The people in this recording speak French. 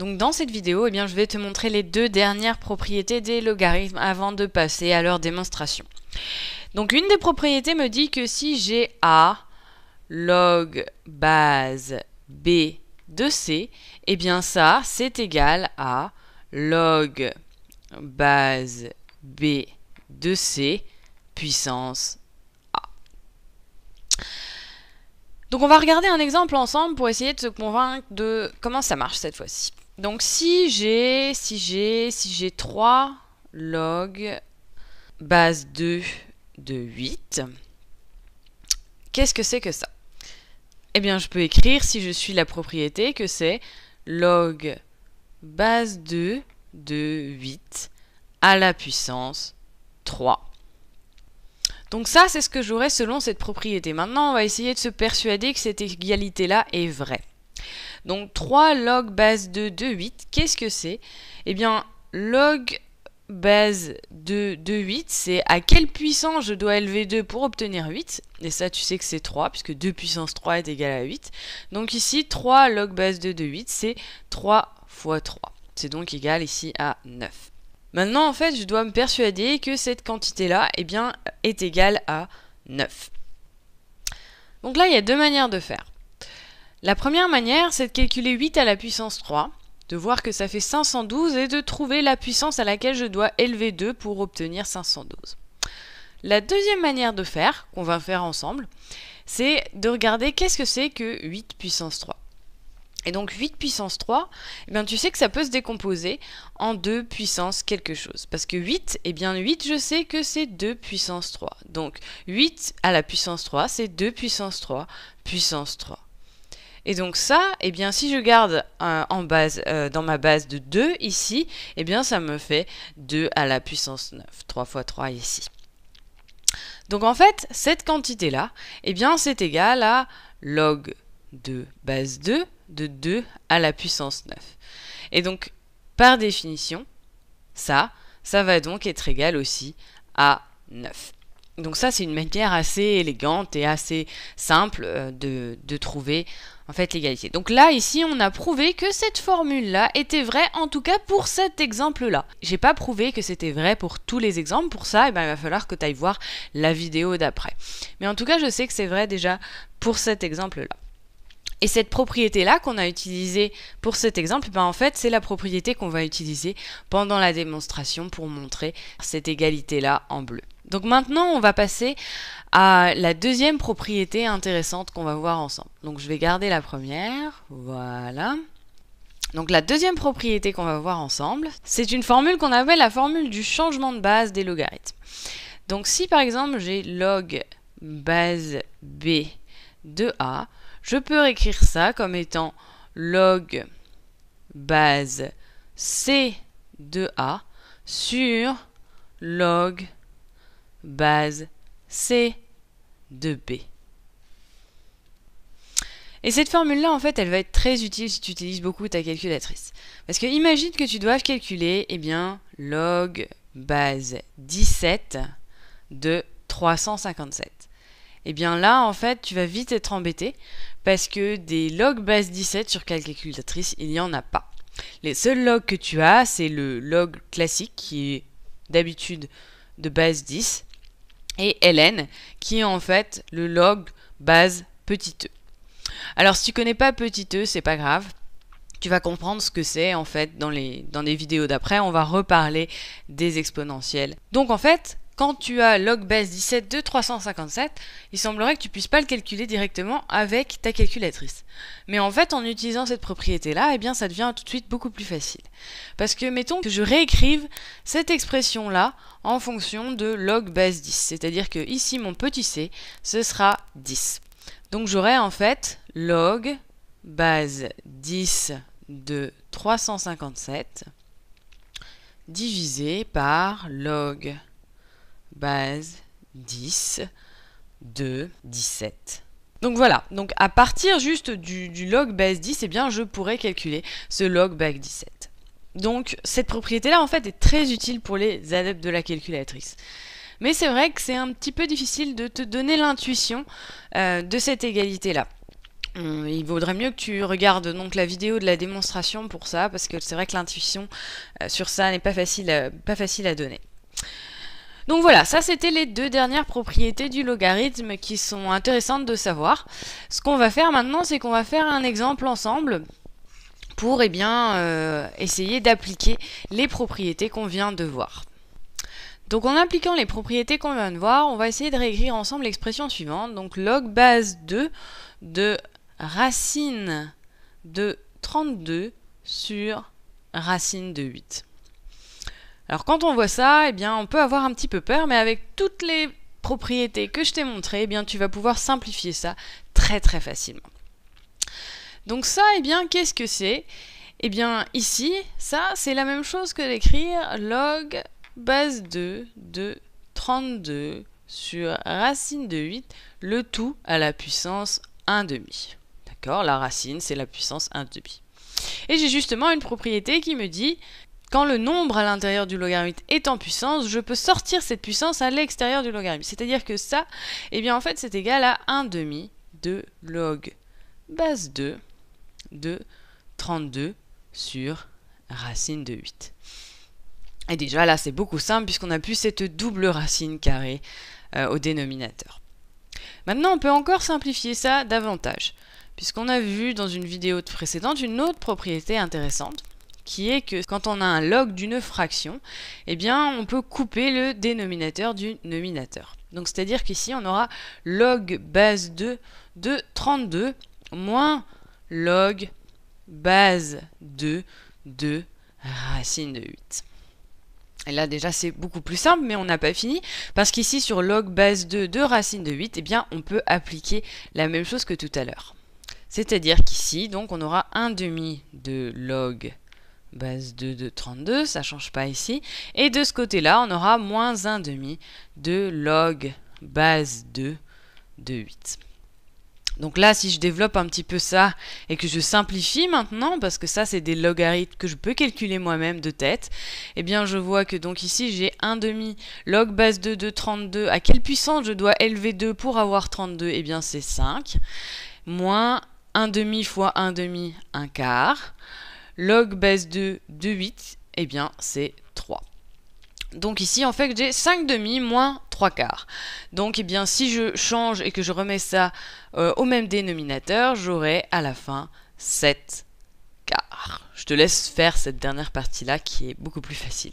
Donc dans cette vidéo, eh bien, je vais te montrer les deux dernières propriétés des logarithmes avant de passer à leur démonstration. Donc une des propriétés me dit que si j'ai A log base B de C, eh bien ça, c'est égal à log base B de C puissance A. Donc on va regarder un exemple ensemble pour essayer de se convaincre de comment ça marche cette fois-ci. Donc si j'ai si j'ai si j'ai 3 log base 2 de 8, qu'est-ce que c'est que ça Eh bien, je peux écrire si je suis la propriété que c'est log base 2 de 8 à la puissance 3. Donc ça, c'est ce que j'aurais selon cette propriété. Maintenant, on va essayer de se persuader que cette égalité-là est vraie. Donc 3 log base 2 de 8, qu'est-ce que c'est Eh bien, log base 2 de 8, c'est à quelle puissance je dois élever 2 pour obtenir 8. Et ça, tu sais que c'est 3, puisque 2 puissance 3 est égal à 8. Donc ici, 3 log base 2 de 8, c'est 3 fois 3. C'est donc égal ici à 9. Maintenant, en fait, je dois me persuader que cette quantité-là eh bien, est égale à 9. Donc là, il y a deux manières de faire. La première manière, c'est de calculer 8 à la puissance 3, de voir que ça fait 512 et de trouver la puissance à laquelle je dois élever 2 pour obtenir 512. La deuxième manière de faire, qu'on va faire ensemble, c'est de regarder qu'est-ce que c'est que 8 puissance 3. Et donc 8 puissance 3, eh tu sais que ça peut se décomposer en 2 puissance quelque chose. Parce que 8, et eh bien 8, je sais que c'est 2 puissance 3. Donc 8 à la puissance 3, c'est 2 puissance 3 puissance 3. Et donc ça, eh bien, si je garde euh, euh, dans ma base de 2 ici, eh bien, ça me fait 2 à la puissance 9, 3 fois 3 ici. Donc en fait, cette quantité-là, eh bien, c'est égal à log de base 2 de 2 à la puissance 9. Et donc, par définition, ça, ça va donc être égal aussi à 9. Donc ça, c'est une manière assez élégante et assez simple euh, de trouver l'égalité. Donc là, ici, on a prouvé que cette formule-là était vraie, en tout cas pour cet exemple-là. J'ai pas prouvé que c'était vrai pour tous les exemples, pour ça, eh ben, il va falloir que tu ailles voir la vidéo d'après. Mais en tout cas, je sais que c'est vrai déjà pour cet exemple-là. Et cette propriété-là qu'on a utilisée pour cet exemple, eh ben en fait, c'est la propriété qu'on va utiliser pendant la démonstration pour montrer cette égalité-là en bleu. Donc maintenant, on va passer à la deuxième propriété intéressante qu'on va voir ensemble. Donc je vais garder la première, voilà. Donc la deuxième propriété qu'on va voir ensemble, c'est une formule qu'on appelle la formule du changement de base des logarithmes. Donc si par exemple j'ai log base B de A, je peux réécrire ça comme étant log base C de A sur log base C de B. Et cette formule-là, en fait, elle va être très utile si tu utilises beaucoup ta calculatrice. Parce que imagine que tu dois calculer, eh bien, log base 17 de 357. et eh bien là, en fait, tu vas vite être embêté parce que des logs base 17 sur calculatrice, il n'y en a pas. Les seuls logs que tu as, c'est le log classique qui est d'habitude de base 10 et ln qui est en fait le log base petit e. Alors si tu connais pas petit e, c'est pas grave. Tu vas comprendre ce que c'est en fait dans les, dans les vidéos d'après. On va reparler des exponentielles. Donc en fait, quand tu as log base 17 de 357, il semblerait que tu puisses pas le calculer directement avec ta calculatrice. Mais en fait, en utilisant cette propriété-là, eh bien, ça devient tout de suite beaucoup plus facile. Parce que, mettons que je réécrive cette expression-là en fonction de log base 10. C'est-à-dire que ici, mon petit c, ce sera 10. Donc j'aurai en fait log base 10 de 357 divisé par log base 10, 2, 17. Donc voilà, donc à partir juste du, log base 10, eh bien je pourrais calculer ce log base 17. Donc cette propriété-là en fait est très utile pour les adeptes de la calculatrice. Mais c'est vrai que c'est un petit peu difficile de te donner l'intuition euh, de cette égalité-là. Hum, il vaudrait mieux que tu regardes donc la vidéo de la démonstration pour ça, parce que c'est vrai que l'intuition euh, sur ça n'est pas facile, euh, pas facile à donner. Donc voilà, ça c'était les deux dernières propriétés du logarithme qui sont intéressantes de savoir. Ce qu'on va faire maintenant, c'est qu'on va faire un exemple ensemble pour eh bien, euh, essayer d'appliquer les propriétés qu'on vient de voir. Donc en appliquant les propriétés qu'on vient de voir, on va essayer de réécrire ensemble l'expression suivante. Donc log base 2 de racine de 32 sur racine de 8. Alors quand on voit ça, eh bien on peut avoir un petit peu peur, mais avec toutes les propriétés que je t'ai montrées, eh bien tu vas pouvoir simplifier ça très très facilement. Donc ça, eh bien qu'est-ce que c'est Eh bien ici, ça c'est la même chose que d'écrire log base 2 de 32 sur racine de 8, le tout à la puissance 1,5. D'accord La racine, c'est la puissance 1,5. Et j'ai justement une propriété qui me dit quand le nombre à l'intérieur du logarithme est en puissance, je peux sortir cette puissance à l'extérieur du logarithme. C'est-à-dire que ça, eh bien en fait, c'est égal à 1 demi de log base 2 de 32 sur racine de 8. Et déjà là, c'est beaucoup simple puisqu'on a plus cette double racine carrée euh, au dénominateur. Maintenant, on peut encore simplifier ça davantage, puisqu'on a vu dans une vidéo précédente une autre propriété intéressante qui est que quand on a un log d'une fraction, eh bien on peut couper le dénominateur du nominateur. Donc c'est-à-dire qu'ici on aura log base 2 de 32 moins log base 2 de racine de 8. Et là déjà c'est beaucoup plus simple mais on n'a pas fini parce qu'ici sur log base 2 de racine de 8 eh bien on peut appliquer la même chose que tout à l'heure. C'est-à-dire qu'ici donc on aura 1 demi de log base 2 de 32, ça ne change pas ici. Et de ce côté-là, on aura moins 1 demi de log base 2 de 8. Donc là, si je développe un petit peu ça et que je simplifie maintenant, parce que ça, c'est des logarithmes que je peux calculer moi-même de tête, eh bien, je vois que donc ici, j'ai 1 demi log base 2 de 32. À quelle puissance je dois élever 2 pour avoir 32 Eh bien, c'est 5. Moins 1 demi fois 1 demi, 1 quart log base 2 de 8, et eh bien c'est 3. Donc ici, en fait, j'ai 5 demi moins 3 quarts. Donc, et eh bien, si je change et que je remets ça euh, au même dénominateur, j'aurai à la fin 7 quarts. Je te laisse faire cette dernière partie-là qui est beaucoup plus facile.